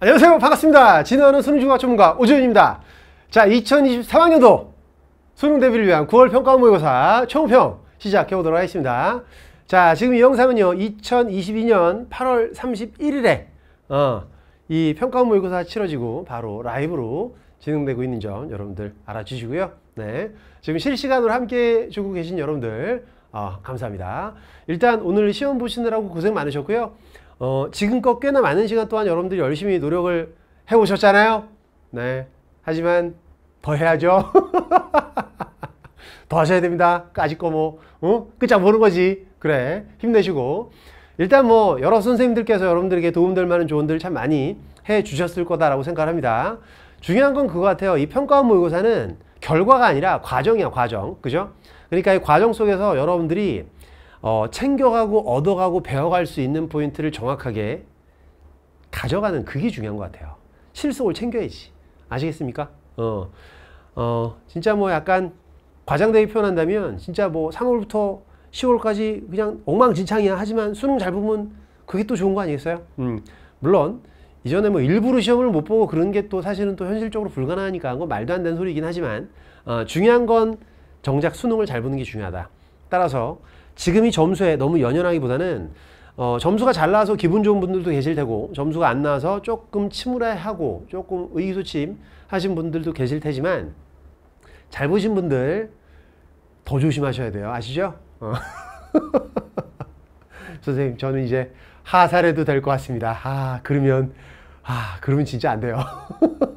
안녕하세요 반갑습니다 진화하는 수능중과 전문가 오지훈입니다 자 2023학년도 수능 대비를 위한 9월 평가 모의고사 총평 시작해 보도록 하겠습니다 자 지금 이 영상은요 2022년 8월 31일에 어, 이 평가 모의고사 치러지고 바로 라이브로 진행되고 있는 점 여러분들 알아주시고요 네 지금 실시간으로 함께 주고 계신 여러분들 어, 감사합니다 일단 오늘 시험 보시느라고 고생 많으셨고요 어, 지금껏 꽤나 많은 시간 동안 여러분들이 열심히 노력을 해오셨잖아요. 네. 하지만 더 해야죠. 더 하셔야 됩니다. 아직 거 뭐, 어? 끝장 보는 거지. 그래. 힘내시고. 일단 뭐, 여러 선생님들께서 여러분들에게 도움될 만한 조언들을 참 많이 해 주셨을 거다라고 생각합니다. 중요한 건 그거 같아요. 이 평가원 모의고사는 결과가 아니라 과정이야, 과정. 그죠? 그러니까 이 과정 속에서 여러분들이 어, 챙겨가고 얻어가고 배워갈 수 있는 포인트를 정확하게 가져가는 그게 중요한 것 같아요. 실속을 챙겨야지. 아시겠습니까? 어, 어, 진짜 뭐 약간 과장되게 표현한다면 진짜 뭐 3월부터 10월까지 그냥 엉망진창이야. 하지만 수능 잘 보면 그게 또 좋은 거 아니겠어요? 음, 물론 이전에 뭐 일부러 시험을 못 보고 그런 게 또 사실은 또 현실적으로 불가능하니까 그건 뭐 말도 안 되는 소리이긴 하지만 어, 중요한 건 정작 수능을 잘 보는 게 중요하다. 따라서 지금 이 점수에 너무 연연하기보다는 어, 점수가 잘 나와서 기분 좋은 분들도 계실 테고 점수가 안 나와서 조금 침울해하고 조금 의기소침 하신 분들도 계실 테지만 잘 보신 분들 더 조심하셔야 돼요. 아시죠? 어. 선생님 저는 이제 하살해도 될 것 같습니다. 아 그러면 아 그러면 진짜 안 돼요.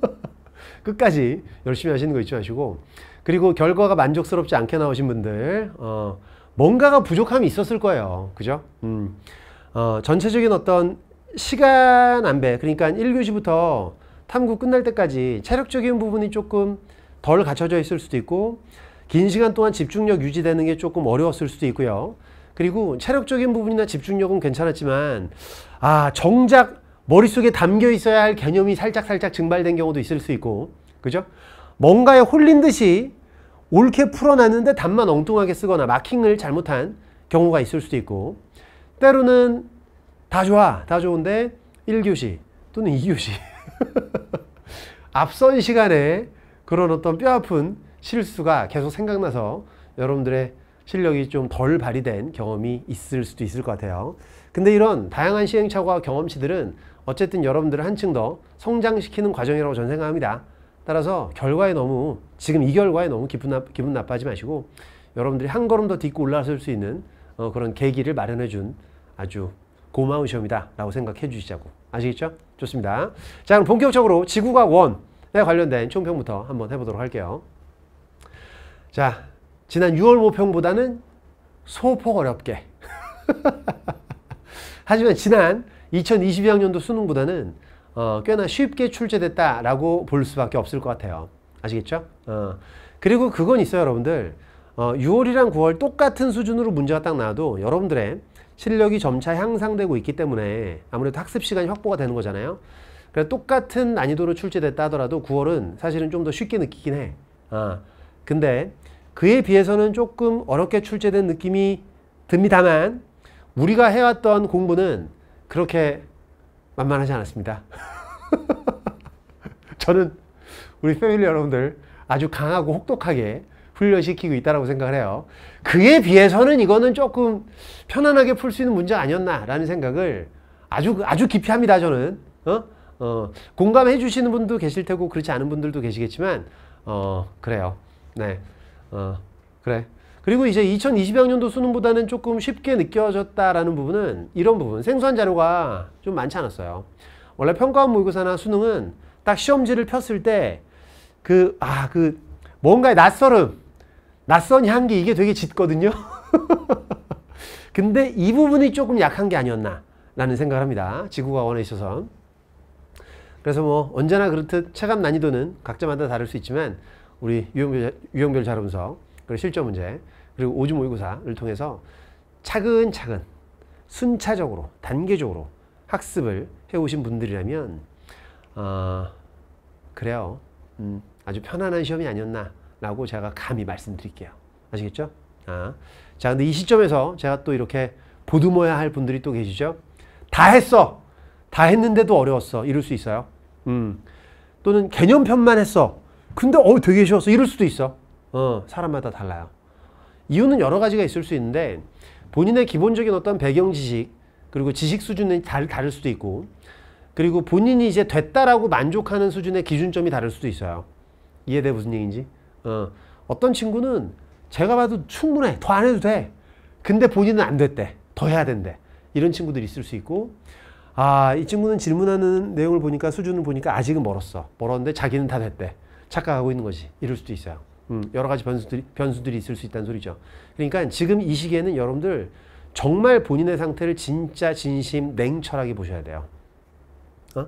끝까지 열심히 하시는 거 잊지 마시고 그리고 결과가 만족스럽지 않게 나오신 분들 어, 뭔가가 부족함이 있었을 거예요. 그죠? 음. 어, 전체적인 어떤 시간 안배, 그러니까 1교시부터 탐구 끝날 때까지 체력적인 부분이 조금 덜 갖춰져 있을 수도 있고, 긴 시간 동안 집중력 유지되는 게 조금 어려웠을 수도 있고요. 그리고 체력적인 부분이나 집중력은 괜찮았지만, 아, 정작 머릿속에 담겨 있어야 할 개념이 살짝살짝 증발된 경우도 있을 수 있고, 그죠? 뭔가에 홀린 듯이 옳게 풀어놨는데 답만 엉뚱하게 쓰거나 마킹을 잘못한 경우가 있을 수도 있고 때로는 다 좋아 다 좋은데 1교시 또는 2교시 앞선 시간에 그런 어떤 뼈아픈 실수가 계속 생각나서 여러분들의 실력이 좀 덜 발휘된 경험이 있을 수도 있을 것 같아요. 근데 이런 다양한 시행착오와 경험치들은 어쨌든 여러분들을 한층 더 성장시키는 과정이라고 저는 생각합니다. 따라서 결과에 너무 지금 이 결과에 너무 기분, 나, 기분 나빠하지 마시고 여러분들이 한 걸음 더 딛고 올라설 수 있는 어, 그런 계기를 마련해 준 아주 고마운 시험이다 라고 생각해 주시자고 아시겠죠? 좋습니다. 자 그럼 본격적으로 지구과학 원에 관련된 총평부터 한번 해보도록 할게요. 자 지난 6월 모평보다는 소폭 어렵게 하지만 지난 2022학년도 수능보다는 어, 꽤나 쉽게 출제됐다라고 볼 수밖에 없을 것 같아요. 아시겠죠? 어. 그리고 그건 있어요, 여러분들. 어, 6월이랑 9월 똑같은 수준으로 문제가 딱 나도 와 여러분들의 실력이 점차 향상되고 있기 때문에 아무래도 학습 시간이 확보가 되는 거잖아요. 그래서 똑같은 난이도로 출제됐다 하더라도 9월은 사실은 좀 더 쉽게 느끼긴 해. 아, 근데 그에 비해서는 조금 어렵게 출제된 느낌이 듭니다만 우리가 해왔던 공부는 그렇게 만만하지 않았습니다. 저는 우리 패밀리 여러분들 아주 강하고 혹독하게 훈련시키고 있다고 생각을 해요. 그에 비해서는 이거는 조금 편안하게 풀 수 있는 문제 아니었나라는 생각을 아주, 아주 깊이 합니다, 저는. 어? 어, 공감해 주시는 분도 계실 테고, 그렇지 않은 분들도 계시겠지만, 어, 그래요. 네. 어, 그래. 그리고 이제 2022학년도 수능보다는 조금 쉽게 느껴졌다라는 부분은 이런 부분 생소한 자료가 좀 많지 않았어요. 원래 평가원 모의고사나 수능은 딱 시험지를 폈을 때 그 아, 그 뭔가의 낯설음, 낯선 향기 이게 되게 짙거든요. 근데 이 부분이 조금 약한 게 아니었나 라는 생각을 합니다. 지구과원에 있어서. 그래서 뭐 언제나 그렇듯 체감 난이도는 각자마다 다를 수 있지만 우리 유형별, 유형별 자료 분석 그리고 실전 문제 그리고 오주 모의고사를 통해서 차근차근 순차적으로 단계적으로 학습을 해오신 분들이라면 어, 그래요 음, 아주 편안한 시험이 아니었나 라고 제가 감히 말씀드릴게요 아시겠죠? 아, 자 근데 이 시점에서 제가 또 이렇게 보듬어야 할 분들이 또 계시죠 다 했어 다 했는데도 어려웠어 이럴 수 있어요 음. 또는 개념편만 했어 근데 어 되게 쉬웠어 이럴 수도 있어 어, 사람마다 달라요 이유는 여러 가지가 있을 수 있는데 본인의 기본적인 어떤 배경 지식 그리고 지식 수준이 잘 다를 수도 있고 그리고 본인이 이제 됐다라고 만족하는 수준의 기준점이 다를 수도 있어요. 이해돼 무슨 얘기인지? 어. 어떤 친구는 제가 봐도 충분해. 더 안 해도 돼. 근데 본인은 안 됐대. 더 해야 된대. 이런 친구들이 있을 수 있고 아, 이 친구는 질문하는 내용을 보니까 수준을 보니까 아직은 멀었어. 멀었는데 자기는 다 됐대. 착각하고 있는 거지. 이럴 수도 있어요. 음, 여러 가지 변수들이, 변수들이 있을 수 있다는 소리죠. 그러니까 지금 이 시기에는 여러분들 정말 본인의 상태를 진짜 진심 냉철하게 보셔야 돼요. 어?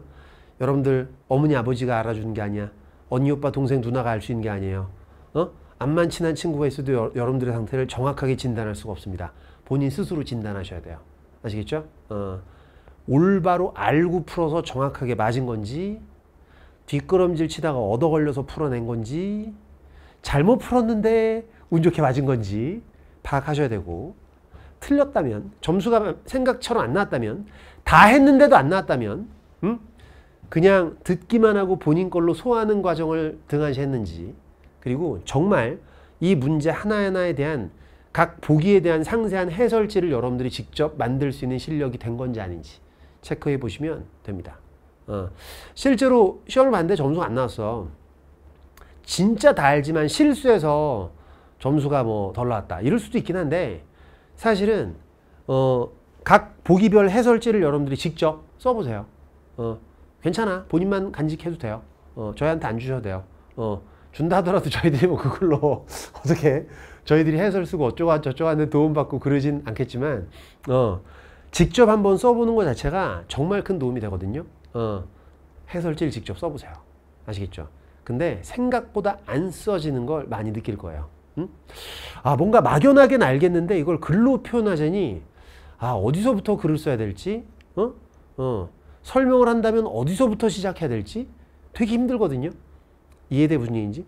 여러분들 어머니 아버지가 알아주는 게 아니야. 언니 오빠 동생 누나가 알 수 있는 게 아니에요. 어? 암만 친한 친구가 있어도 여, 러분들의 상태를 정확하게 진단할 수가 없습니다. 본인 스스로 진단하셔야 돼요. 아시겠죠? 어, 올바로 알고 풀어서 정확하게 맞은 건지 뒷걸음질 치다가 얻어 걸려서 풀어낸 건지 잘못 풀었는데 운 좋게 맞은 건지 파악하셔야 되고 틀렸다면 점수가 생각처럼 안 나왔다면 다 했는데도 안 나왔다면 음? 그냥 듣기만 하고 본인 걸로 소화하는 과정을 등한시 했는지 그리고 정말 이 문제 하나하나에 대한 각 보기에 대한 상세한 해설지를 여러분들이 직접 만들 수 있는 실력이 된 건지 아닌지 체크해 보시면 됩니다. 어. 실제로 시험을 봤는데 점수가 안 나왔어. 진짜 다 알지만 실수해서 점수가 뭐 덜 나왔다 이럴 수도 있긴 한데 사실은 어, 각 보기별 해설지를 여러분들이 직접 써보세요 어, 괜찮아 본인만 간직해도 돼요 어, 저희한테 안 주셔도 돼요 어, 준다 하더라도 저희들이 뭐 그걸로 어떻게 저희들이 해설 쓰고 어쩌고 저쩌고 하는 도움받고 그러진 않겠지만 어, 직접 한번 써보는 것 자체가 정말 큰 도움이 되거든요 어, 해설지를 직접 써보세요 아시겠죠 근데 생각보다 안 써지는 걸 많이 느낄 거예요. 응? 아 뭔가 막연하게는 알겠는데 이걸 글로 표현하자니 아 어디서부터 글을 써야 될지 어? 어. 설명을 한다면 어디서부터 시작해야 될지 되게 힘들거든요. 이해돼 무슨 얘기인지?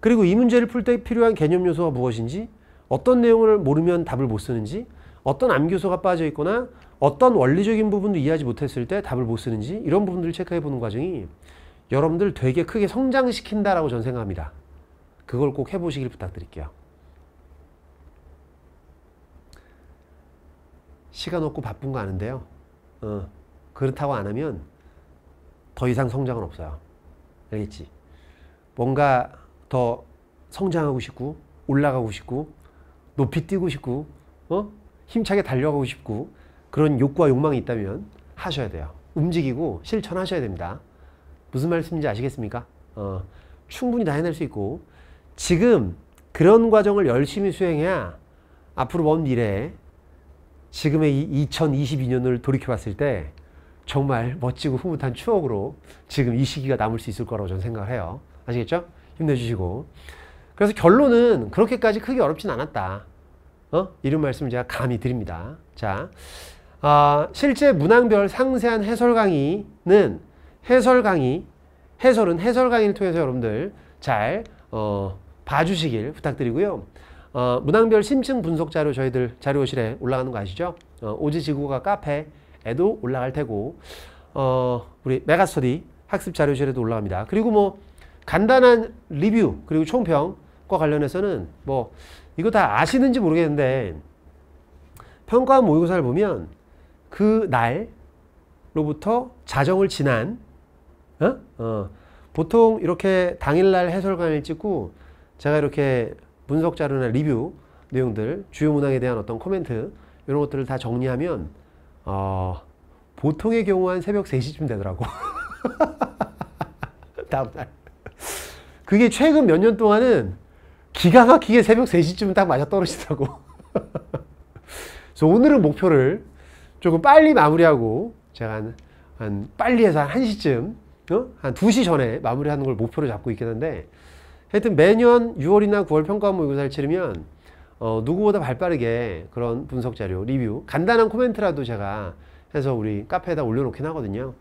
그리고 이 문제를 풀 때 필요한 개념 요소가 무엇인지 어떤 내용을 모르면 답을 못 쓰는지 어떤 암기소가 빠져 있거나 어떤 원리적인 부분도 이해하지 못했을 때 답을 못 쓰는지 이런 부분들을 체크해 보는 과정이 여러분들 되게 크게 성장시킨다라고 전 생각합니다. 그걸 꼭 해보시길 부탁드릴게요. 시간 없고 바쁜 거 아는데요. 어, 그렇다고 안 하면 더 이상 성장은 없어요. 알겠지? 뭔가 더 성장하고 싶고 올라가고 싶고 높이 뛰고 싶고 어? 힘차게 달려가고 싶고 그런 욕구 욕망이 있다면 하셔야 돼요. 움직이고 실천하셔야 됩니다. 무슨 말씀인지 아시겠습니까? 어, 충분히 다 해낼 수 있고 지금 그런 과정을 열심히 수행해야 앞으로 먼미래 지금의 이 2022년을 돌이켜봤을 때 정말 멋지고 흐뭇한 추억으로 지금 이 시기가 남을 수 있을 거라고 저는 생각해요. 아시겠죠? 힘내주시고. 그래서 결론은 그렇게까지 크게 어렵진 않았다. 어? 이런 말씀을 제가 감히 드립니다. 자, 어, 실제 문항별 상세한 해설 강의는 해설 강의, 해설은 해설 강의를 통해서 여러분들 잘 어, 봐주시길 부탁드리고요. 어, 문항별 심층 분석 자료 저희들 자료실에 올라가는 거 아시죠? 어, 오지지구가 카페에도 올라갈 테고 어, 우리 메가스터디 학습 자료실에도 올라갑니다. 그리고 뭐 간단한 리뷰 그리고 총평과 관련해서는 뭐 이거 다 아시는지 모르겠는데 평가 모의고사를 보면 그 날로부터 자정을 지난 어? 어. 보통 이렇게 당일날 해설관을 찍고 제가 이렇게 분석 자료나 리뷰 내용들, 주요 문항에 대한 어떤 코멘트 이런 것들을 다 정리하면 어, 보통의 경우 한 새벽 3시쯤 되더라고. 다음 날. 그게 최근 몇 년 동안은 기가 막히게 새벽 3시쯤 딱 맞아 떨어지더라고. 그래서 오늘은 목표를 조금 빨리 마무리하고 제가 한, 한 빨리 해서 한 1시쯤 어? 한 2시 전에 마무리하는 걸 목표로 잡고 있긴 한데 하여튼 매년 6월이나 9월 평가 모의고사를 치르면 어, 누구보다 발빠르게 그런 분석 자료, 리뷰, 간단한 코멘트라도 제가 해서 우리 카페에다 올려놓긴 하거든요.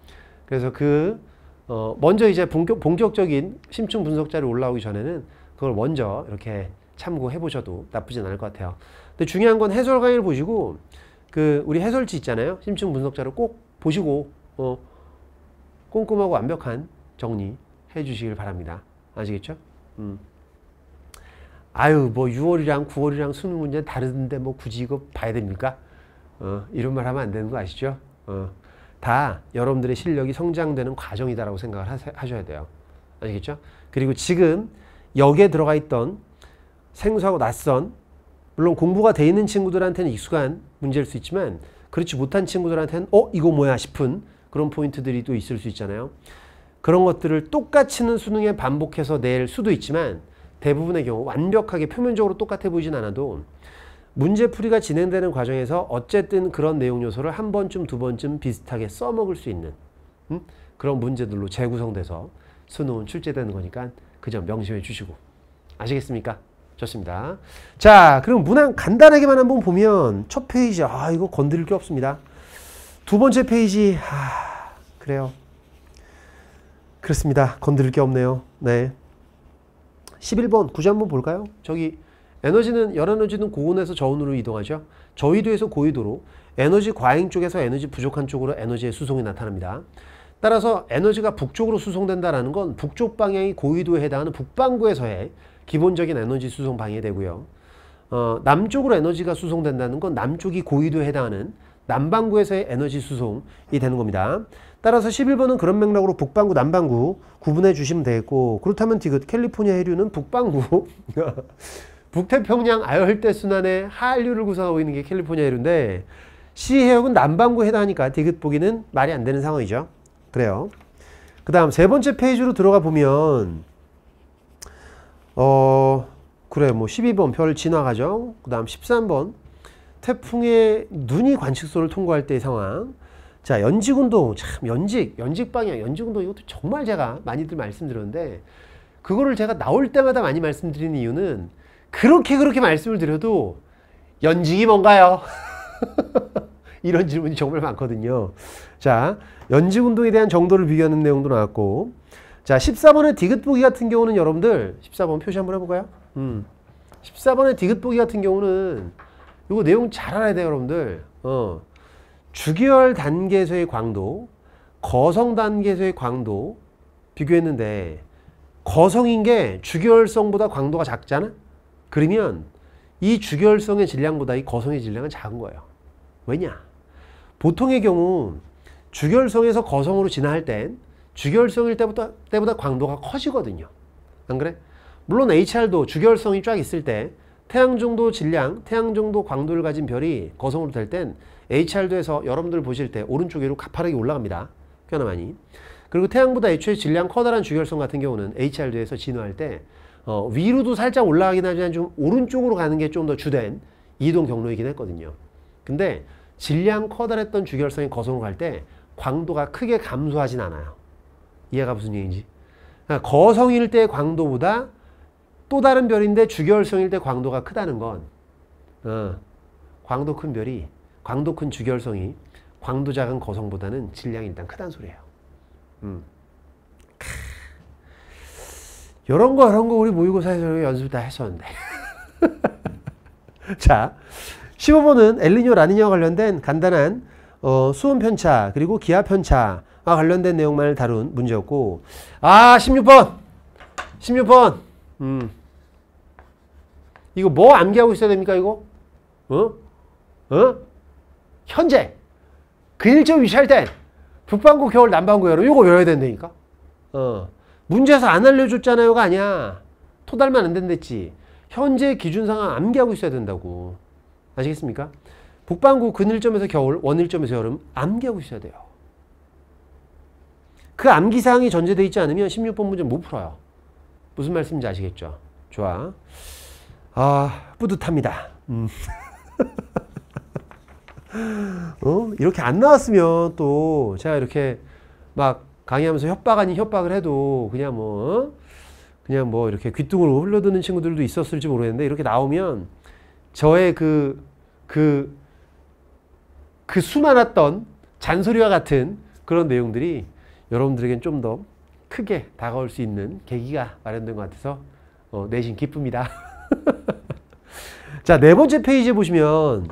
그래서 그 어, 먼저 이제 본격, 본격적인 심층 분석 자료 올라오기 전에는 그걸 먼저 이렇게 참고해 보셔도 나쁘진 않을 것 같아요. 근데 중요한 건 해설 강의를 보시고 그 우리 해설지 있잖아요. 심층 분석 자료 꼭 보시고 어, 꼼꼼하고 완벽한 정리해 주시길 바랍니다. 아시겠죠? 음. 아유 뭐 6월이랑 9월이랑 수능 문제 다른데 뭐 굳이 이거 봐야 됩니까? 어, 이런 말 하면 안 되는 거 아시죠? 어, 다 여러분들의 실력이 성장되는 과정이다라고 생각을 하셔야 돼요. 아시겠죠? 그리고 지금 여에 들어가 있던 생소하고 낯선 물론 공부가 돼 있는 친구들한테는 익숙한 문제일 수 있지만 그렇지 못한 친구들한테는 어? 이거 뭐야? 싶은 그런 포인트들이 또 있을 수 있잖아요. 그런 것들을 똑같이는 수능에 반복해서 낼 수도 있지만 대부분의 경우 완벽하게 표면적으로 똑같아 보이진 않아도 문제풀이가 진행되는 과정에서 어쨌든 그런 내용 요소를 한 번쯤 두 번쯤 비슷하게 써먹을 수 있는 음? 그런 문제들로 재구성돼서 수능은 출제되는 거니까 그 점 명심해 주시고 아시겠습니까? 좋습니다. 자 그럼 문항 간단하게만 한 번 보면 첫 페이지 아 이거 건드릴 게 없습니다. 두 번째 페이지, 하, 그래요. 그렇습니다. 건드릴 게 없네요. 네. 11번 굳이 한번 볼까요? 저기 에너지는 열 에너지는 고온에서 저온으로 이동하죠. 저위도에서 고위도로 에너지 과잉 쪽에서 에너지 부족한 쪽으로 에너지의 수송이 나타납니다. 따라서 에너지가 북쪽으로 수송된다는 건 북쪽 방향이 고위도에 해당하는 북반구에서의 기본적인 에너지 수송 방해되고요. 어, 남쪽으로 에너지가 수송된다는 건 남쪽이 고위도에 해당하는 남반구에서의 에너지 수송이 되는 겁니다. 따라서 11번은 그런 맥락으로 북반구, 남반구 구분해 주시면 되겠고 그렇다면 지금 캘리포니아 해류는 북반구 북태평양 아열대 순환의 하류를 구성하고 있는 게 캘리포니아 해류인데 C 해역은 남반구에 해당하니까 디귿 보기는 말이 안 되는 상황이죠. 그래요. 그 다음 세 번째 페이지로 들어가 보면 어 그래 뭐 12번 별 진화 과정 그 다음 13번 태풍의 눈이 관측소를 통과할 때의 상황. 자, 연직 운동. 참, 연직, 연직 방향, 연직 운동 이것도 정말 제가 많이들 말씀드렸는데, 그거를 제가 나올 때마다 많이 말씀드리는 이유는 그렇게 그렇게 말씀을 드려도 연직이 뭔가요? 이런 질문이 정말 많거든요. 자, 연직 운동에 대한 정도를 비교하는 내용도 나왔고, 자, 14번의 디귿보기 같은 경우는 여러분들, 14번 표시 한번 해볼까요? 음. 14번의 디귿보기 같은 경우는 이거 내용 잘 알아야 돼요, 여러분들. 어. 주기열 단계에서의 광도, 거성 단계에서의 광도 비교했는데 거성인 게 주기열성보다 광도가 작잖아? 그러면 이 주기열성의 질량보다 이 거성의 질량은 작은 거예요. 왜냐? 보통의 경우 주결성에서 거성으로 진화할 땐 주결성일 때보다, 때보다 광도가 커지거든요. 안 그래? 물론 HR도 주결성이 쫙 있을 때 태양 정도 질량, 태양 정도 광도를 가진 별이 거성으로 될 땐 HR도에서 여러분들 보실 때 오른쪽 위로 가파르게 올라갑니다. 꽤나 많이. 그리고 태양보다 애초에 질량 커다란 주결성 같은 경우는 HR도에서 진화할 때 어, 위로도 살짝 올라가긴 하지만 좀 오른쪽으로 가는 게 좀 더 주된 이동 경로이긴 했거든요. 근데 질량 커다랬던 주결성이 거성으로 갈 때 광도가 크게 감소하진 않아요. 이해가 무슨 얘기인지. 그러니까 거성일 때 광도보다 또 다른 별인데 주결성일 때 광도가 크다는 건 어, 광도 큰 별이 광도 큰 주결성이 광도 작은 거성보다는 질량이 일단 크다는 소리예요. 음. 이런 거 이런 거 우리 모의고사에서 연습 다 했었는데. 자, 15번은 엘리뇨 라니뇨 관련된 간단한 어, 수온 편차 그리고 기압 편차와 관련된 내용만을 다룬 문제였고 아 16번 16번 음. 이거 뭐 암기하고 있어야 됩니까, 이거? 어? 어? 현재. 근일점 그 위치할 때 북반구, 겨울, 남반구, 여름. 이거 외워야 된다니까? 어. 문제에서 안 알려줬잖아요가 아니야. 토달면 안 된댔지. 현재 기준상은 암기하고 있어야 된다고. 아시겠습니까? 북반구 근일점에서 겨울, 원일점에서 여름 암기하고 있어야 돼요. 그 암기사항이 전제되어 있지 않으면 16번 문제 못 풀어요. 무슨 말씀인지 아시겠죠? 좋아. 아, 뿌듯합니다. 음. 어? 이렇게 안 나왔으면 또 제가 이렇게 막 강의하면서 협박 아닌 협박을 해도 그냥 뭐 어? 그냥 뭐 이렇게 귀뚱으로 흘러드는 친구들도 있었을지 모르겠는데 이렇게 나오면 저의 그 그그 그, 그 수많았던 잔소리와 같은 그런 내용들이 여러분들에겐 좀더 크게 다가올 수 있는 계기가 마련된 것 같아서 어, 내심 기쁩니다. 자, 네 번째 페이지에 보시면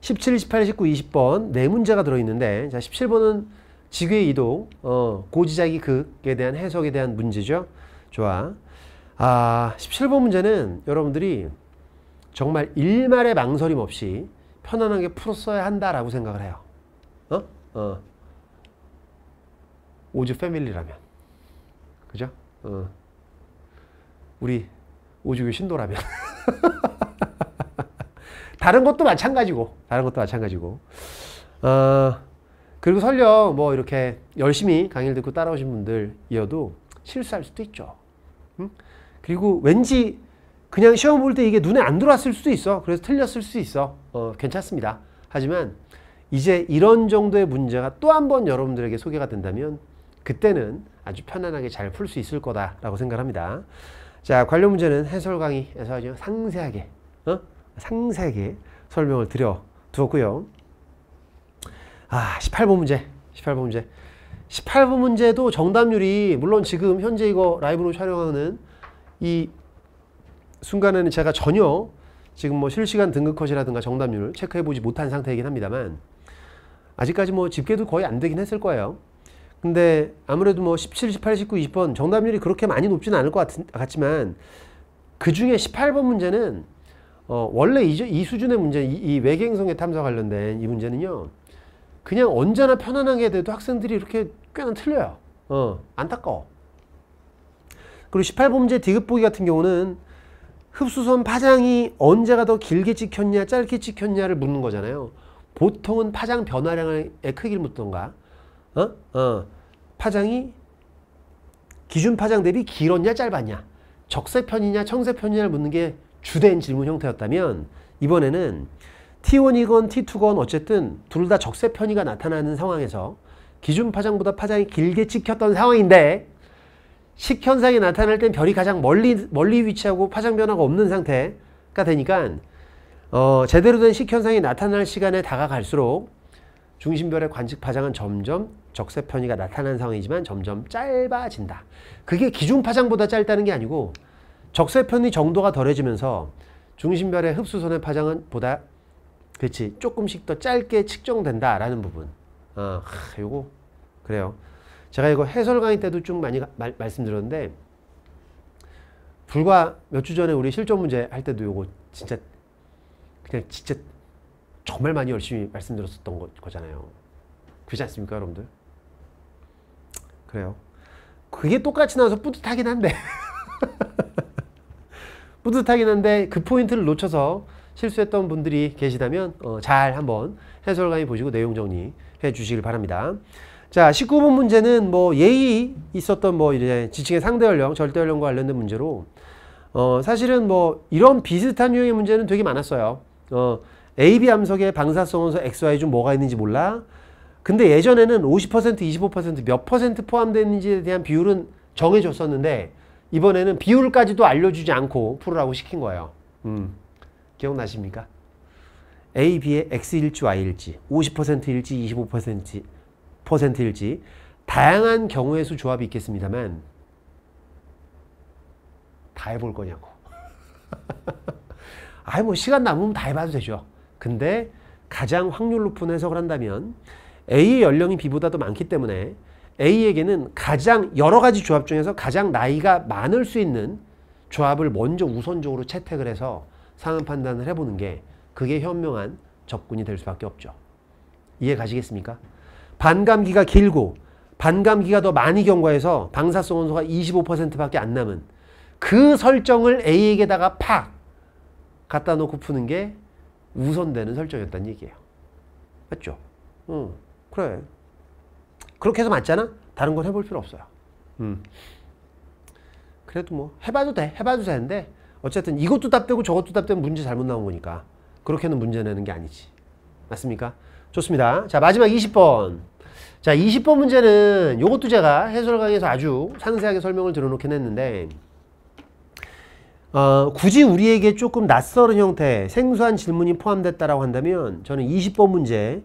17, 18, 19, 20번 네 문제가 들어있는데 자, 17번은 지구의 이동, 어, 고지자기 극에 대한 해석에 대한 문제죠. 좋아. 아, 17번 문제는 여러분들이 정말 일말의 망설임 없이 편안하게 풀었어야 한다라고 생각을 해요. 어? 어. 오즈 패밀리라면. 그죠? 어. 우리 우주교 신도라면. 다른 것도 마찬가지고, 다른 것도 마찬가지고. 어, 그리고 설령 뭐 이렇게 열심히 강의를 듣고 따라오신 분들이어도 실수할 수도 있죠. 응? 그리고 왠지 그냥 시험 볼 때 이게 눈에 안 들어왔을 수도 있어. 그래서 틀렸을 수도 있어. 어, 괜찮습니다. 하지만 이제 이런 정도의 문제가 또 한 번 여러분들에게 소개가 된다면 그때는 아주 편안하게 잘 풀 수 있을 거다라고 생각합니다. 자, 관련 문제는 해설 강의에서 아주 상세하게, 어? 상세하게 설명을 드려 두었고요. 아, 18번 문제. 18번 문제. 18번 문제도 정답률이 물론 지금 현재 이거 라이브로 촬영하는 이 순간에는 제가 전혀 지금 뭐 실시간 등급 컷이라든가 정답률을 체크해보지 못한 상태이긴 합니다만 아직까지 뭐 집계도 거의 안 되긴 했을 거예요. 근데 아무래도 뭐 17, 18, 19, 20번 정답률이 그렇게 많이 높지는 않을 것 같은, 같지만 그 중에 18번 문제는 어, 원래 이, 이 수준의 문제, 이, 이 외계행성의 탐사 관련된 이 문제는요. 그냥 언제나 편안하게 돼도 학생들이 이렇게 꽤나 틀려요. 어, 안타까워. 그리고 18번 문제 디귿 보기 같은 경우는 흡수선 파장이 언제가 더 길게 찍혔냐 짧게 찍혔냐를 묻는 거잖아요. 보통은 파장 변화량의 크기를 묻던가 어? 어. 파장이 기준 파장 대비 길었냐 짧았냐 적세편이냐 청세편이냐를 묻는 게 주된 질문 형태였다면 이번에는 T1이건 T2건 어쨌든 둘 다 적세 편이가 나타나는 상황에서 기준 파장보다 파장이 길게 찍혔던 상황인데 식현상이 나타날 땐 별이 가장 멀리 멀리 위치하고 파장 변화가 없는 상태가 되니까 어, 제대로 된 식현상이 나타날 시간에 다가갈수록 중심별의 관측 파장은 점점 적세 편의가 나타난 상황이지만 점점 짧아진다. 그게 기준 파장보다 짧다는 게 아니고 적세 편의 정도가 덜해지면서 중심별의 흡수선의 파장은 보다 그렇지 조금씩 더 짧게 측정된다라는 부분. 어, 하, 요거 그래요. 제가 이거 해설 강의 때도 쭉 많이 가, 말, 말씀드렸는데 불과 몇 주 전에 우리 실전 문제 할 때도 요거 진짜 그냥 진짜 정말 많이 열심히 말씀드렸었던 거, 거잖아요. 그렇지 않습니까, 여러분들? 그래요. 그게 똑같이 나와서 뿌듯하긴 한데. 뿌듯하긴 한데 그 포인트를 놓쳐서 실수했던 분들이 계시다면 어, 잘 한번 해설관이 보시고 내용 정리해 주시길 바랍니다. 자 19번 문제는 뭐 예의 있었던 뭐 이제 지칭의 상대 연령, 절대 연령과 관련된 문제로 어, 사실은 뭐 이런 비슷한 유형의 문제는 되게 많았어요. 어, AB 함석의 방사성원소 XY 중 뭐가 있는지 몰라? 근데 예전에는 50% 25%몇 퍼센트 포함되는지에 대한 비율은 정해줬었는데 이번에는 비율까지도 알려주지 않고 풀으라고 시킨 거예요. 음. 기억나십니까? A, B의 X일지 Y일지 50%일지 25%일지 다양한 경우의 수 조합이 있겠습니다만 다 해볼 거냐고 아이 뭐 시간 남으면 다 해봐도 되죠. 근데 가장 확률 높은 해석을 한다면 A의 연령이 B보다 도 많기 때문에 A에게는 가장 여러 가지 조합 중에서 가장 나이가 많을 수 있는 조합을 먼저 우선적으로 채택을 해서 상황 판단을 해보는 게 그게 현명한 접근이 될 수밖에 없죠. 이해 가시겠습니까? 반감기가 길고 반감기가 더 많이 경과해서 방사성 원소가 25%밖에 안 남은 그 설정을 A에게다가 팍 갖다 놓고 푸는 게 우선되는 설정이었다는 얘기예요. 맞죠? 응, 그래. 그렇게 해서 맞잖아? 다른 건 해볼 필요 없어요. 음. 그래도 뭐 해봐도 돼. 해봐도 되는데 어쨌든 이것도 답되고 저것도 답되면 문제 잘못 나온 거니까 그렇게는 문제 내는 게 아니지. 맞습니까? 좋습니다. 자 마지막 20번. 자 20번 문제는 이것도 제가 해설 강의에서 아주 상세하게 설명을 들어놓긴 했는데 어, 굳이 우리에게 조금 낯설은 형태, 의 생소한 질문이 포함됐다라고 한다면 저는 20번 문제에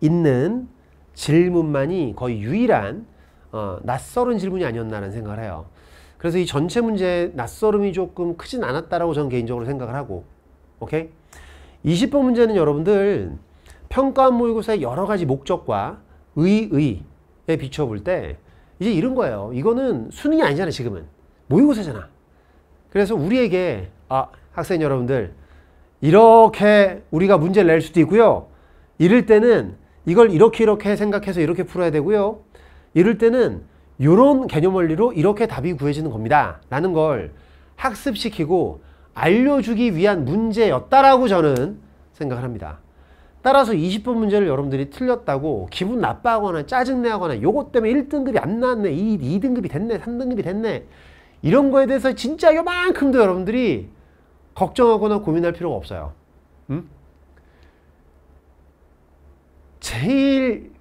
있는 질문만이 거의 유일한 어, 낯설은 질문이 아니었나라는 생각을 해요. 그래서 이 전체 문제에 낯설음이 조금 크진 않았다라고 저는 개인적으로 생각을 하고 오케이? 20번 문제는 여러분들 평가원 모의고사의 여러 가지 목적과 의의에 비춰볼 때 이제 이런 거예요. 이거는 수능이 아니잖아 지금은. 모의고사잖아. 그래서 우리에게 아 학생 여러분들 이렇게 우리가 문제를 낼 수도 있고요. 이럴 때는 이걸 이렇게 이렇게 생각해서 이렇게 풀어야 되고요. 이럴 때는 이런 개념 원리로 이렇게 답이 구해지는 겁니다. 라는 걸 학습시키고 알려주기 위한 문제였다라고 저는 생각을 합니다. 따라서 20번 문제를 여러분들이 틀렸다고 기분 나빠하거나 짜증내하거나 요것 때문에 1등급이 안 나왔네, 2, 등급이 됐네, 3등급이 됐네 이런 거에 대해서 진짜 요만큼도 여러분들이 걱정하거나 고민할 필요가 없어요. 음? 제일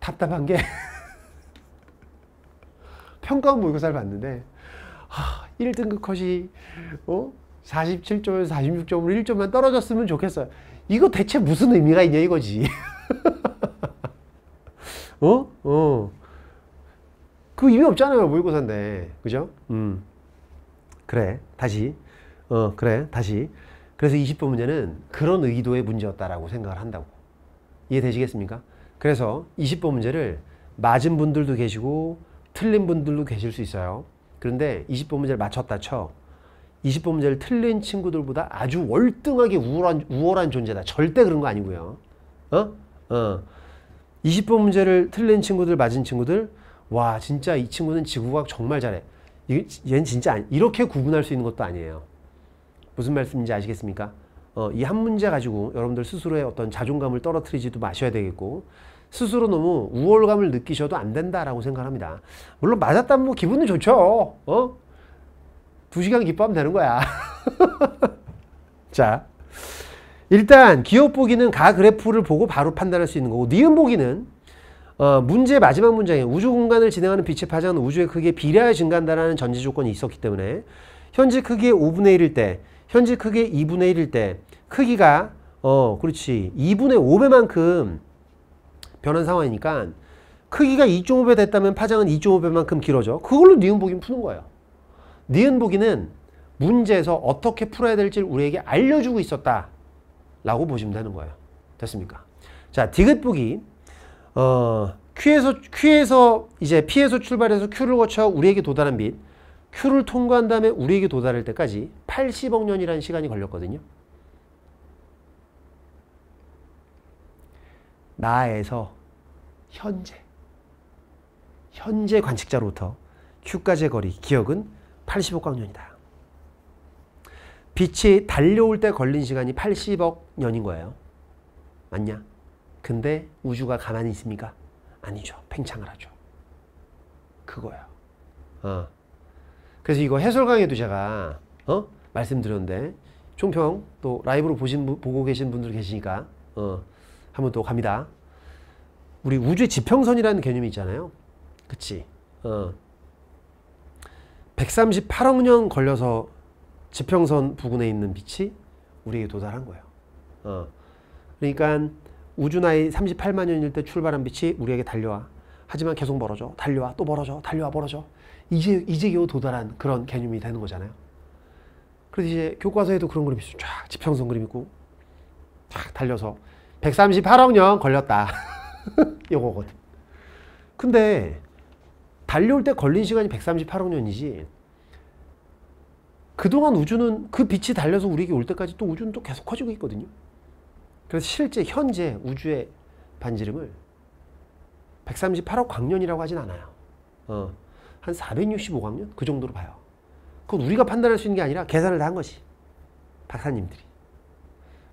답답한 게 평가원 모의고사를 봤는데 하, 1등급 컷이 어? 47점에서 46점으로 1점만 떨어졌으면 좋겠어요. 이거 대체 무슨 의미가 있냐 이거지. 어? 어. 그 의미 없잖아요 모의고사인데 그죠? 음 그래 다시 어 그래 다시 그래서 20번 문제는 그런 의도의 문제였다라고 생각을 한다고 이해되시겠습니까? 그래서 20번 문제를 맞은 분들도 계시고 틀린 분들도 계실 수 있어요 그런데 20번 문제를 맞췄다 쳐 20번 문제를 틀린 친구들보다 아주 월등하게 우월한, 우월한 존재다 절대 그런 거 아니고요 어? 어. 20번 문제를 틀린 친구들 맞은 친구들 와 진짜 이 친구는 지구과학 정말 잘해. 얘는 진짜 안, 이렇게 구분할 수 있는 것도 아니에요. 무슨 말씀인지 아시겠습니까? 어, 이한 문제 가지고 여러분들 스스로의 어떤 자존감을 떨어뜨리지도 마셔야 되겠고 스스로 너무 우월감을 느끼셔도 안 된다라고 생각합니다. 물론 맞았다면 뭐 기분은 좋죠. 어? 두 시간 기뻐하면 되는 거야. 자, 일단 기업 보기는 가 그래프를 보고 바로 판단할 수 있는 거고 니은 보기는 어, 문제 마지막 문장에 우주 공간을 진행하는 빛의 파장은 우주의 크기에 비례하여 증가한다라는 전제 조건이 있었기 때문에 현재 크기의 5분의 1일 때, 현재 크기의 2분의 1일 때 크기가 어 그렇지 2분의 5배만큼 변한 상황이니까 크기가 2.5배 됐다면 파장은 2.5배만큼 길어져. 그걸로 니은 보기는 푸는 거예요. 니은 보기는 문제에서 어떻게 풀어야 될지 우리에게 알려주고 있었다. 라고 보시면 되는 거예요. 됐습니까? 자, 디귿 보기. 어, Q에서 Q에서 이제 P에서 출발해서 Q를 거쳐 우리에게 도달한 빛 Q를 통과한 다음에 우리에게 도달할 때까지 80억 년이라는 시간이 걸렸거든요. 나에서 현재 현재 관측자로부터 Q까지의 거리 기억은 80억광년이다. 빛이 달려올 때 걸린 시간이 80억 년인 거예요. 맞냐? 근데 우주가 가만히 있습니까? 아니죠. 팽창을 하죠. 그거야. 어. 그래서 이거 해설 강의도 제가 어? 말씀드렸는데 총평 또 라이브로 보신 보고 계신 분들 계시니까 어. 한번 또 갑니다. 우리 우주의 지평선이라는 개념이 있잖아요. 그치? 어. 138억 년 걸려서 지평선 부근에 있는 빛이 우리에게 도달한 거예요. 어. 그러니까 우주 나이 38만 년일 때 출발한 빛이 우리에게 달려와. 하지만 계속 멀어져. 달려와. 또 멀어져. 달려와. 멀어져. 이제 이제 겨우 도달한 그런 개념이 되는 거잖아요. 그래서 이제 교과서에도 그런 그림이 쫙 지평선 그림 있고 쫙 달려서 138억 년 걸렸다. 요거거든. 근데 달려올 때 걸린 시간이 138억 년이지. 그동안 우주는 그 빛이 달려서 우리에게 올 때까지 또 우주는 또 계속 커지고 있거든요. 그래서 실제 현재 우주의 반지름을 138억 광년이라고 하진 않아요. 어, 한 465광년? 그 정도로 봐요. 그건 우리가 판단할 수 있는 게 아니라 계산을 다한 것이. 박사님들이.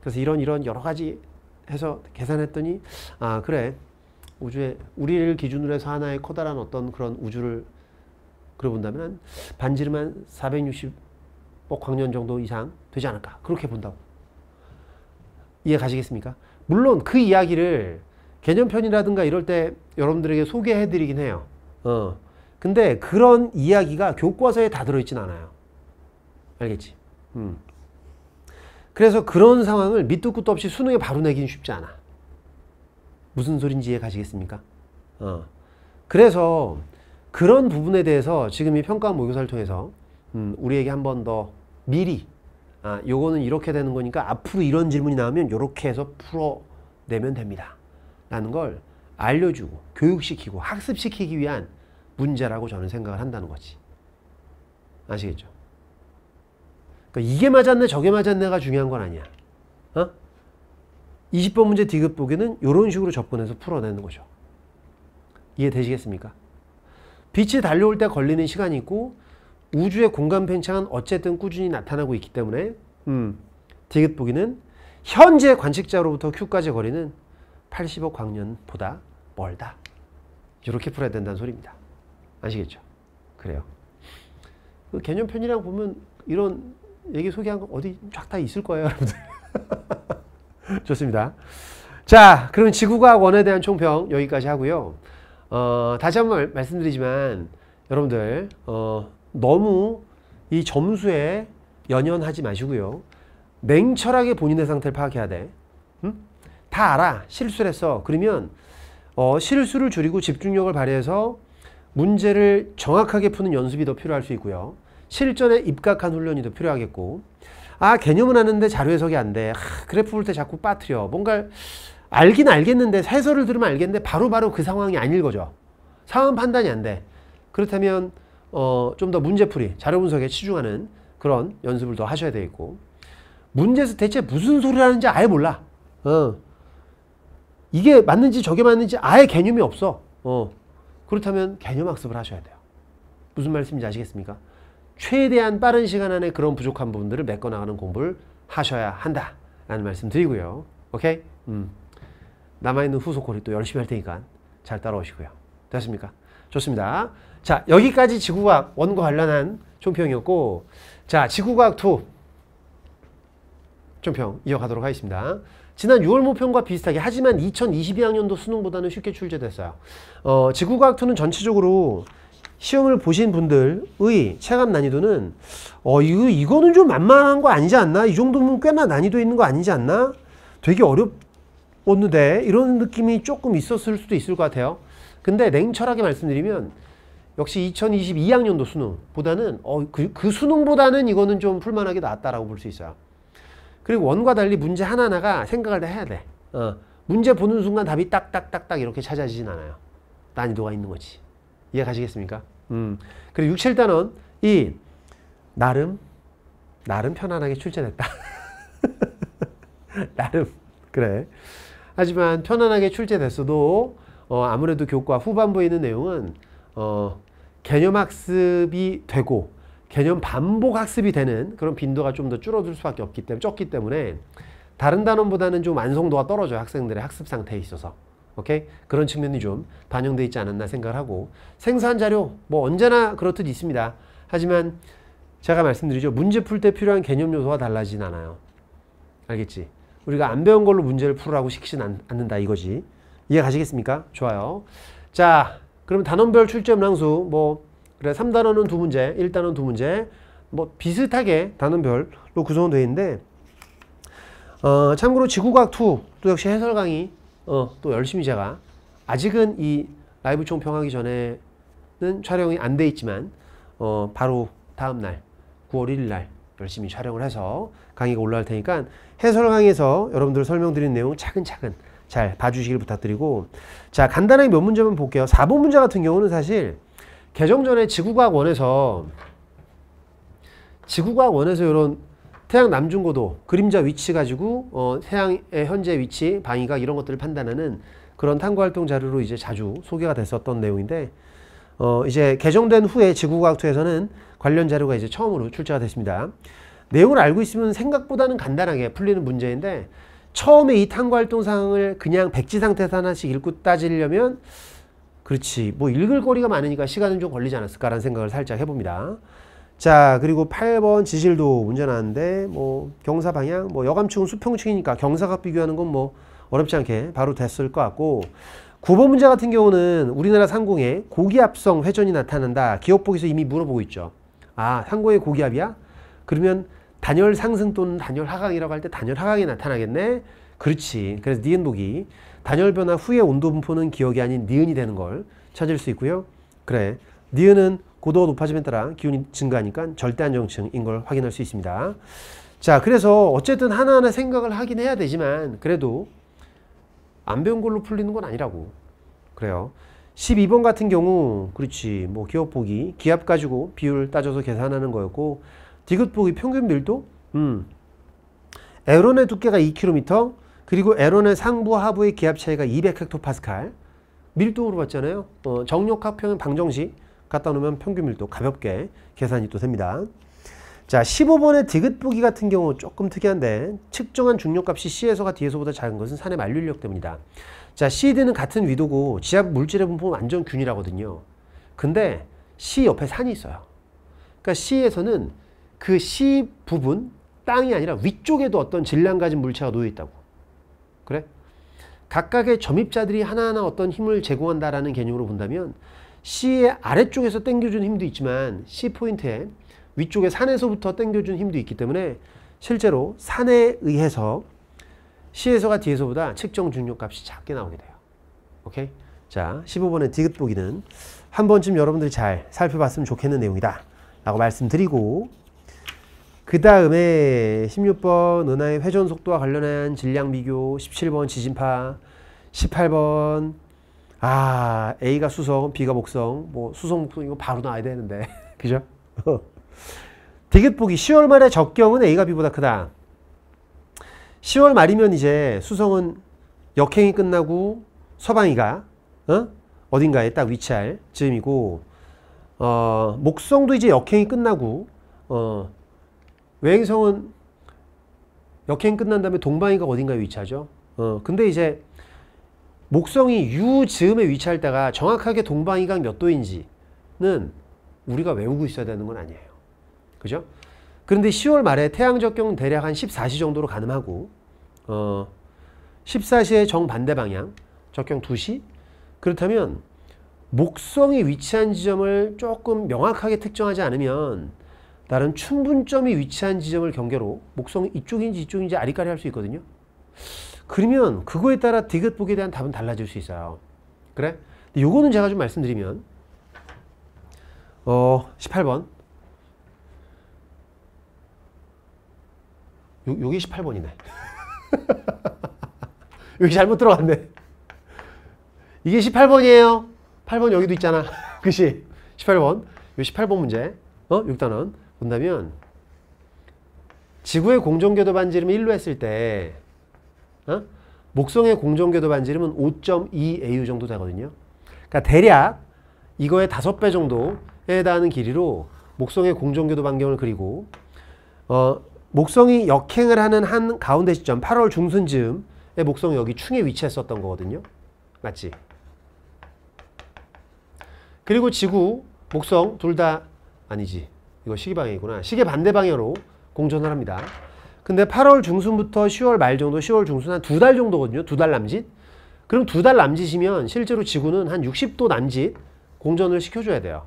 그래서 이런 이런 여러 가지 해서 계산했더니 아 그래 우주에 우리를 기준으로 해서 하나의 커다란 어떤 그런 우주를 그려 본다면 반지름 한 460억 광년 정도 이상 되지 않을까 그렇게 본다고 이해 가시겠습니까? 물론 그 이야기를 개념편이라든가 이럴 때 여러분들에게 소개해 드리긴 해요. 어. 근데 그런 이야기가 교과서에 다 들어있진 않아요. 알겠지? 음. 그래서 그런 상황을 밑도 끝도 없이 수능에 바로 내기는 쉽지 않아. 무슨 소린지 이해 가시겠습니까? 어. 그래서 그런 부분에 대해서 지금 이 평가 모의고사를 통해서 음, 우리에게 한 번 더 미리 아, 요거는 이렇게 되는 거니까 앞으로 이런 질문이 나오면 요렇게 해서 풀어내면 됩니다. 라는 걸 알려주고 교육시키고 학습시키기 위한 문제라고 저는 생각을 한다는 거지. 아시겠죠? 그러니까 이게 맞았네 저게 맞았네가 중요한 건 아니야. 어? 20번 문제 디귿 보기는 이런 식으로 접근해서 풀어내는 거죠. 이해되시겠습니까? 빛이 달려올 때 걸리는 시간이 있고 우주의 공간 팽창은 어쨌든 꾸준히 나타나고 있기 때문에 음, 디귿 보기는 현재 관측자로부터 Q까지 거리는 80억 광년보다 멀다. 이렇게 풀어야 된다는 소리입니다. 아시겠죠? 그래요. 그 개념 편이랑 보면 이런 얘기 소개한 거 어디 쫙 다 있을 거예요, 여러분들. 좋습니다. 자, 그럼 지구과학 원에 대한 총평 여기까지 하고요. 어, 다시 한 번 말씀드리지만 여러분들 어, 너무 이 점수에 연연하지 마시고요. 냉철하게 본인의 상태를 파악해야 돼. 응? 다 알아. 실수를 했어. 그러면 어, 실수를 줄이고 집중력을 발휘해서 문제를 정확하게 푸는 연습이 더 필요할 수 있고요. 실전에 입각한 훈련이 더 필요하겠고 아 개념은 아는데 자료 해석이 안 돼. 아, 그래프 볼 때 자꾸 빠트려. 뭔가 알긴 알겠는데 해설을 들으면 알겠는데 바로바로 바로 그 상황이 안 읽어져. 상황 판단이 안 돼. 그렇다면 어, 좀 더 문제풀이, 자료 분석에 치중하는 그런 연습을 더 하셔야 되고 겠 문제에서 대체 무슨 소리를 하는지 아예 몰라. 어. 이게 맞는지 저게 맞는지 아예 개념이 없어. 어. 그렇다면 개념 학습을 하셔야 돼요. 무슨 말씀인지 아시겠습니까? 최대한 빠른 시간 안에 그런 부족한 부분들을 메꿔나가는 공부를 하셔야 한다. 라는 말씀 드리고요. 오케이? 음. 남아있는 후속 고리 또 열심히 할 테니까 잘 따라오시고요. 됐습니까? 좋습니다. 자, 여기까지 지구과학 1과 관련한 총평이었고 자, 지구과학 2 총평 이어가도록 하겠습니다. 지난 6월 모평과 비슷하게 하지만 2022학년도 수능보다는 쉽게 출제됐어요. 어, 지구과학2는 전체적으로 시험을 보신 분들의 체감 난이도는 어 이거, 이거는 좀 만만한 거 아니지 않나? 이 정도면 꽤나 난이도 있는 거 아니지 않나? 되게 어렵웠는데 이런 느낌이 조금 있었을 수도 있을 것 같아요. 근데 냉철하게 말씀드리면 역시 2022학년도 수능보다는 어, 그, 그 수능보다는 이거는 좀 풀만하게 나왔다라고 볼 수 있어요. 그리고 원과 달리 문제 하나하나가 생각을 해야 돼. 어, 문제 보는 순간 답이 딱딱딱딱 이렇게 찾아지진 않아요. 난이도가 있는 거지. 이해 가시겠습니까? 음. 그리고 6, 7단원 이 나름 나름 편안하게 출제됐다. 나름 그래. 하지만 편안하게 출제됐어도 어, 아무래도 교과 후반부에 있는 내용은 어, 개념 학습이 되고 개념 반복 학습이 되는 그런 빈도가 좀 더 줄어들 수밖에 없기 때문에 적기 때문에 다른 단원보다는 좀 완성도가 떨어져요 학생들의 학습 상태에 있어서 오케이 그런 측면이 좀 반영돼 있지 않았나 생각을 하고 생산 자료 뭐 언제나 그렇듯 있습니다 하지만 제가 말씀드리죠 문제 풀 때 필요한 개념 요소가 달라진 않아요 알겠지 우리가 안 배운 걸로 문제를 풀으라고 시키진 않, 않는다 이거지 이해 가시겠습니까 좋아요 자 그러면 단원별 출제음 항수뭐 그래 3단원은 두 문제, 1단원 두 문제 뭐 비슷하게 단원별로 구성되어 있는데 어, 참고로 지구과학 2또 역시 해설 강의 어, 또 열심히 제가 아직은 이 라이브 총평하기 전에는 촬영이 안 돼 있지만 어, 바로 다음 날 9월 1일 날 열심히 촬영을 해서 강의가 올라갈 테니까 해설 강의에서 여러분들 설명드린 내용 차근차근 잘 봐주시길 부탁드리고 자 간단하게 몇 문제만 볼게요. 4번 문제 같은 경우는 사실 개정 전에 지구과학 원에서 지구과학 원에서 이런 태양 남중고도 그림자 위치 가지고 어, 태양의 현재 위치 방위가 이런 것들을 판단하는 그런 탐구활동 자료로 이제 자주 소개가 됐었던 내용인데 어, 이제 개정된 후에 지구과학2에서는 관련 자료가 이제 처음으로 출제가 됐습니다. 내용을 알고 있으면 생각보다는 간단하게 풀리는 문제인데 처음에 이 탄구 활동상을 그냥 백지 상태에서 하나씩 읽고 따지려면 그렇지 뭐 읽을 거리가 많으니까 시간은 좀 걸리지 않았을까라는 생각을 살짝 해봅니다. 자 그리고 8번 지질도 운전하는데뭐 경사 방향 뭐 여감축은 수평축이니까 경사가 비교하는 건 뭐 어렵지 않게 바로 됐을 것 같고 9번 문제 같은 경우는 우리나라 상공에 고기압성 회전이 나타난다 기업보기에서 이미 물어보고 있죠 아 상공에 고기압이야? 그러면 단열 상승 또는 단열 하강이라고 할 때 단열 하강이 나타나겠네. 그렇지. 그래서 니은 보기. 단열 변화 후에 온도 분포는 기억이 아닌 니은이 되는 걸 찾을 수 있고요. 그래. 니은은 고도가 높아짐에 따라 기온이 증가하니까 절대 안정층인 걸 확인할 수 있습니다. 자, 그래서 어쨌든 하나하나 생각을 하긴 해야 되지만 그래도 안 배운 걸로 풀리는 건 아니라고. 그래요. 12번 같은 경우 그렇지. 뭐 기업 보기, 기압 가지고 비율 따져서 계산하는 거였고 디귿보의 평균 밀도 음. 에론의 두께가 2km 그리고 에론의 상부 하부의 기압 차이가 200헥토파스칼 밀도로 봤잖아요 어, 정력학평 방정식 갖다 놓으면 평균 밀도 가볍게 계산이 또 됩니다 자 15번의 디귿보기 같은 경우 조금 특이한데 측정한 중력값이 C에서가 D에서보다 작은 것은 산의 만류력 때문이다 자 CD는 같은 위도고 지압 물질의 분포는 완전 균일하거든요 근데 C 옆에 산이 있어요 그러니까 C에서는 그씨 부분 땅이 아니라 위쪽에도 어떤 질량 가진 물체가 놓여 있다고. 그래? 각각의 점입자들이 하나하나 어떤 힘을 제공한다라는 개념으로 본다면 C의 아래쪽에서 땡겨준 힘도 있지만 C 포인트에 위쪽에 산에서부터 땡겨준 힘도 있기 때문에 실제로 산에 의해서 C에서가 뒤에서보다 측정 중력값이 작게 나오게 돼요. 오케이? 자, 15번의 디귿보기는 한 번쯤 여러분들이 잘 살펴봤으면 좋겠는 내용이다. 라고 말씀드리고 그 다음에 16번 은하의 회전 속도와 관련한 질량 비교, 17번 지진파, 18번 아 A가 수성, B가 목성, 뭐 수성 목성 이거 바로 나와야 되는데 그죠? 디귿 보기 10월 말에 적경은 A가 B보다 크다. 10월 말이면 이제 수성은 역행이 끝나고 서방이가 어? 어딘가에 딱 위치할 즈음이고 어, 목성도 이제 역행이 끝나고 어, 외행성은 역행 끝난 다음에 동방이가 어딘가에 위치하죠. 어, 근데 이제 목성이 유 즈음에 위치할 때가 정확하게 동방이각 몇 도인지는 우리가 외우고 있어야 되는 건 아니에요. 그죠? 그런데 10월 말에 태양적경 대략 한 14시 정도로 가늠하고 어, 14시에 정반대 방향, 적경 2시 그렇다면 목성이 위치한 지점을 조금 명확하게 특정하지 않으면 나는 충분점이 위치한 지점을 경계로 목성이 이쪽인지 이쪽인지 아리까리 할 수 있거든요. 그러면 그거에 따라 디귿복에 대한 답은 달라질 수 있어요. 그래? 근데 요거는 제가 좀 말씀드리면 어 18번 요, 요게 18번이네. 여기 잘못 들어갔네. 이게 18번이에요. 8번 여기도 있잖아. 그치? 18번. 요 18번 문제. 어? 6단원. 본다면 지구의 공정궤도 반지름을 1로 했을 때 어? 목성의 공정궤도 반지름은 5.2AU 정도 되거든요. 그러니까 대략 이거의 5배 정도에 해당하는 길이로 목성의 공정궤도 반경을 그리고 어, 목성이 역행을 하는 한 가운데 시점 8월 중순 즈에 목성이 여기 충에 위치했었던 거거든요. 맞지? 그리고 지구, 목성 둘 다 아니지. 이거 시기방향이구나 시계 반대 방향으로 공전을 합니다. 근데 8월 중순부터 10월 말 정도, 10월 중순 한 두 달 정도거든요. 두 달 남짓. 그럼 두 달 남짓이면 실제로 지구는 한 60도 남짓 공전을 시켜줘야 돼요.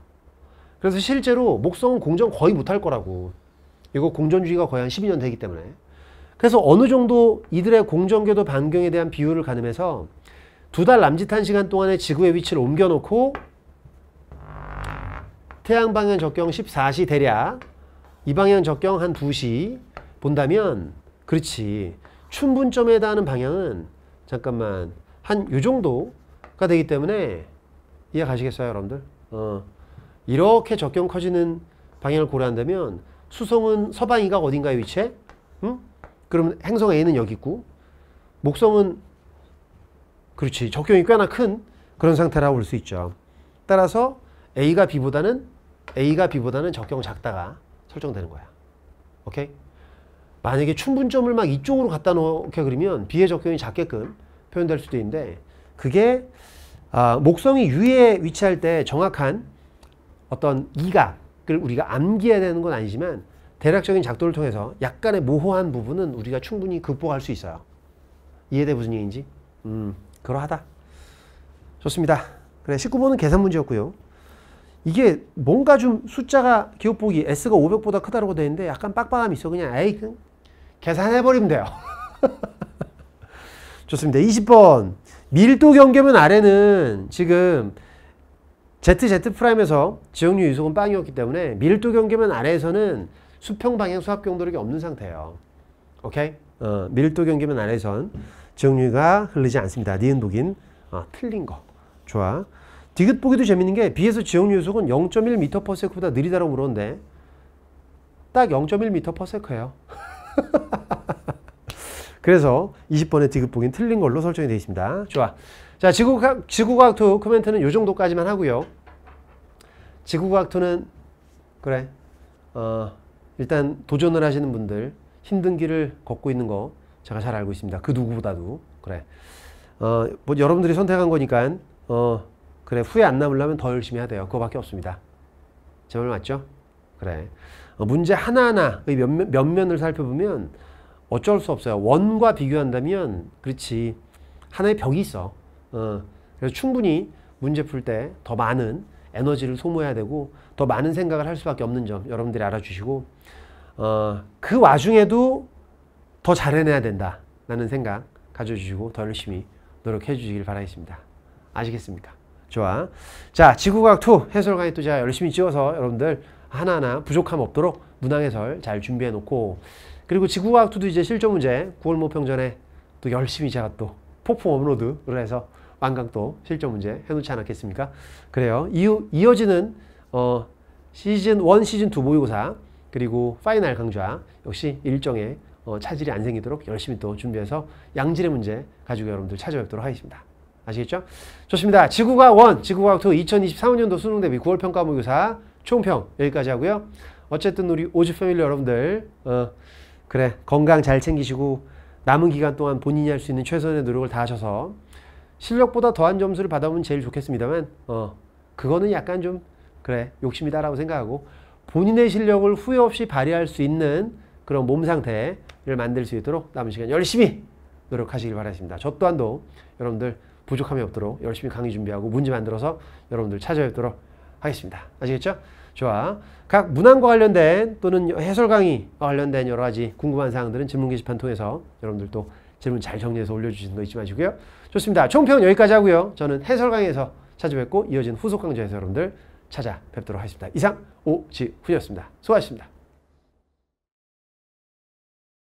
그래서 실제로 목성은 공전 거의 못할 거라고. 이거 공전주의가 거의 한 12년 되기 때문에. 그래서 어느 정도 이들의 공전궤도 반경에 대한 비율을 가늠해서 두 달 남짓한 시간 동안에 지구의 위치를 옮겨놓고 태양 방향 적경 14시 대략 이 방향 적경 한 2시 본다면 그렇지 춘분점에 해하는 방향은 잠깐만 한 요 정도가 되기 때문에 이해 가시겠어요 여러분들? 어. 이렇게 적경 커지는 방향을 고려한다면 수성은 서방이가 어딘가에 위치해? 응? 그러 행성 A는 여기 있고 목성은 그렇지 적경이 꽤나 큰 그런 상태라고 볼 수 있죠. 따라서 A가 B보다는 A가 B보다는 적경 작다가 설정되는 거야. 오케이? 만약에 충분점을 막 이쪽으로 갖다 놓게 그러면 B의 적경이 작게끔 표현될 수도 있는데 그게 아, 목성이 위에 위치할 때 정확한 어떤 이각을 우리가 암기해야 되는 건 아니지만 대략적인 작도를 통해서 약간의 모호한 부분은 우리가 충분히 극복할 수 있어요. 이해돼 무슨 얘기인지? 음, 그러하다. 좋습니다. 그래, 19번은 계산 문제였고요. 이게 뭔가 좀 숫자가 기억 보기 S가 500보다 크다고 라 되어 있는데 약간 빡빡함이 있어. 그냥 에이 그 계산해버리면 돼요. 좋습니다. 20번 밀도 경계면 아래는 지금 ZZ 프라임에서 지역류 유속은 빵이었기 때문에 밀도 경계면 아래에서는 수평 방향 수압 경도력이 없는 상태예요. 오케이? 어, 밀도 경계면 아래에선 지역류가 흐르지 않습니다. 니은 북인 어, 틀린 거. 좋아. 디귿보기도 재밌는 게 비에서 지역 유속은 0.1m/s보다 느리다라고 물었는데 딱 0.1m/s예요. 그래서 20번의 디귿보기는 틀린 걸로 설정이 되어 있습니다. 좋아. 자, 지구과학, 지구과학 2 코멘트는 이 정도까지만 하고요. 지구과학 2는 그래. 어, 일단 도전을 하시는 분들 힘든 길을 걷고 있는 거 제가 잘 알고 있습니다. 그 누구보다도 그래. 어, 뭐 여러분들이 선택한 거니까 어, 그래 후회 안 남으려면 더 열심히 해야 돼요. 그거밖에 없습니다. 제 말 맞죠? 그래. 어, 문제 하나하나의 몇면을 살펴보면 어쩔 수 없어요. 원과 비교한다면 그렇지 하나의 벽이 있어. 어, 그래서 충분히 문제 풀 때 더 많은 에너지를 소모해야 되고 더 많은 생각을 할 수밖에 없는 점 여러분들이 알아주시고 어, 그 와중에도 더 잘해내야 된다라는 생각 가져주시고 더 열심히 노력해 주시길 바라겠습니다. 아시겠습니까? 좋아. 자, 지구과학2 해설 강의 또 제가 열심히 찍어서 여러분들 하나하나 부족함 없도록 문항 해설 잘 준비해 놓고 그리고 지구과학2도 이제 실전 문제 9월 모평 전에 또 열심히 제가 또 폭풍 업로드를 해서 완강 또 실전 문제 해놓지 않았겠습니까? 그래요. 이후 이어지는 어, 시즌 1, 시즌 2 모의고사 그리고 파이널 강좌 역시 일정에 어, 차질이 안 생기도록 열심히 또 준비해서 양질의 문제 가지고 여러분들 찾아뵙도록 하겠습니다. 아시겠죠? 좋습니다. 지구과학 1, 지구과학 2, 2024년도 수능 대비 9월 평가 모의고사 총평 여기까지 하고요. 어쨌든 우리 오즈 패밀리 여러분들 어, 그래 건강 잘 챙기시고 남은 기간 동안 본인이 할 수 있는 최선의 노력을 다하셔서 실력보다 더한 점수를 받아보면 제일 좋겠습니다만 어, 그거는 약간 좀 그래 욕심이다라고 생각하고 본인의 실력을 후회 없이 발휘할 수 있는 그런 몸 상태를 만들 수 있도록 남은 시간 열심히 노력하시길 바라겠습니다저 또한도 여러분들 부족함이 없도록 열심히 강의 준비하고 문제 만들어서 여러분들 찾아뵙도록 하겠습니다. 아시겠죠? 좋아. 각 문항과 관련된 또는 해설 강의와 관련된 여러 가지 궁금한 사항들은 질문 게시판 통해서 여러분들 또 질문 잘 정리해서 올려주시는 거 잊지 마시고요. 좋습니다. 총평 여기까지 하고요. 저는 해설 강의에서 찾아뵙고 이어진 후속 강좌에서 여러분들 찾아뵙도록 하겠습니다. 이상 오지훈이었습니다. 수고하셨습니다.